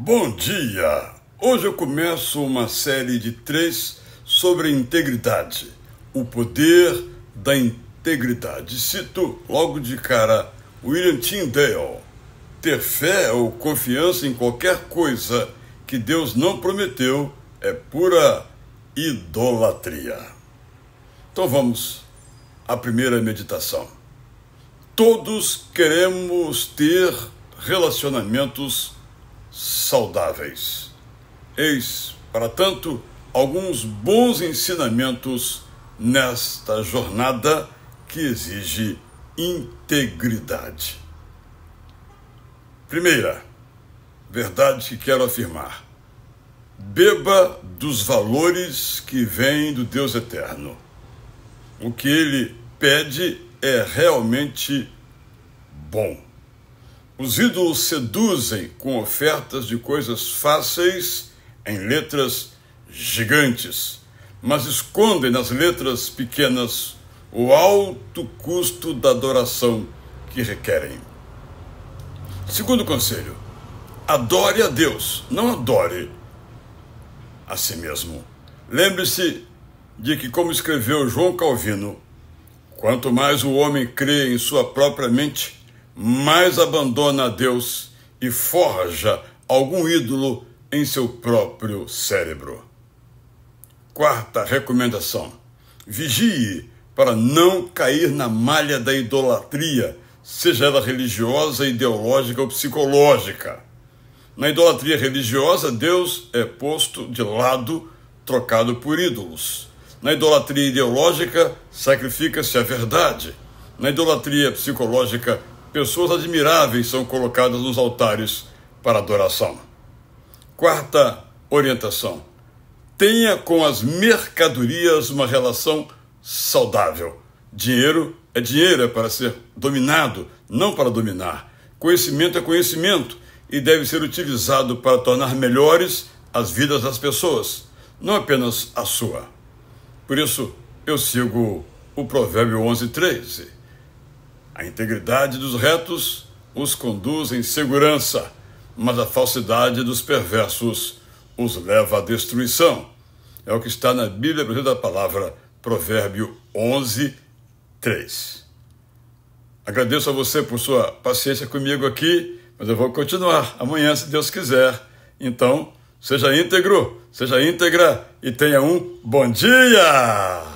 Bom dia! Hoje eu começo uma série de três sobre integridade, o poder da integridade. Cito logo de cara William Tyndale: ter fé ou confiança em qualquer coisa que Deus não prometeu é pura idolatria. Então vamos à primeira meditação. Todos queremos ter relacionamentos saudáveis. Eis, para tanto, alguns bons ensinamentos nesta jornada que exige integridade. Primeira, verdade que quero afirmar: beba dos valores que vêm do Deus eterno. O que ele pede é realmente bom. Os ídolos seduzem com ofertas de coisas fáceis em letras gigantes, mas escondem nas letras pequenas o alto custo da adoração que requerem. Segundo conselho, adore a Deus, não adore a si mesmo. Lembre-se de que, como escreveu João Calvino, quanto mais o homem crê em sua própria mente, mais abandona a Deus e forja algum ídolo em seu próprio cérebro. Quarta recomendação: vigie para não cair na malha da idolatria, seja ela religiosa, ideológica ou psicológica. Na idolatria religiosa, Deus é posto de lado, trocado por ídolos. Na idolatria ideológica, sacrifica-se a verdade. Na idolatria psicológica, pessoas admiráveis são colocadas nos altares para adoração. Quarta orientação: tenha com as mercadorias uma relação saudável. Dinheiro é dinheiro, é para ser dominado, não para dominar. Conhecimento é conhecimento e deve ser utilizado para tornar melhores as vidas das pessoas, não apenas a sua. Por isso, eu sigo o provérbio 11, 13. A integridade dos retos os conduz em segurança, mas a falsidade dos perversos os leva à destruição. É o que está na Bíblia Brasil da Palavra, Provérbio 11, 3. Agradeço a você por sua paciência comigo aqui, mas eu vou continuar amanhã, se Deus quiser. Então, seja íntegro, seja íntegra e tenha um bom dia!